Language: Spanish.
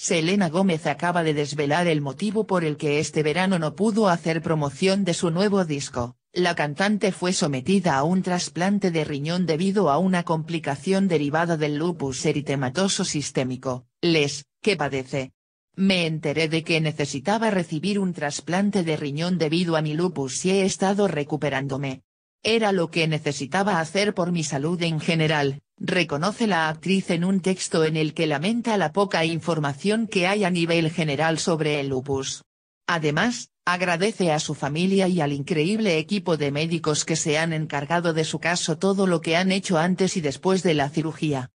Selena Gómez acaba de desvelar el motivo por el que este verano no pudo hacer promoción de su nuevo disco. La cantante fue sometida a un trasplante de riñón debido a una complicación derivada del lupus eritematoso sistémico, les, que padece. Me enteré de que necesitaba recibir un trasplante de riñón debido a mi lupus y he estado recuperándome, era lo que necesitaba hacer por mi salud en general, reconoce la actriz en un texto en el que lamenta la poca información que hay a nivel general sobre el lupus. Además, agradece a su familia y al increíble equipo de médicos que se han encargado de su caso todo lo que han hecho antes y después de la cirugía.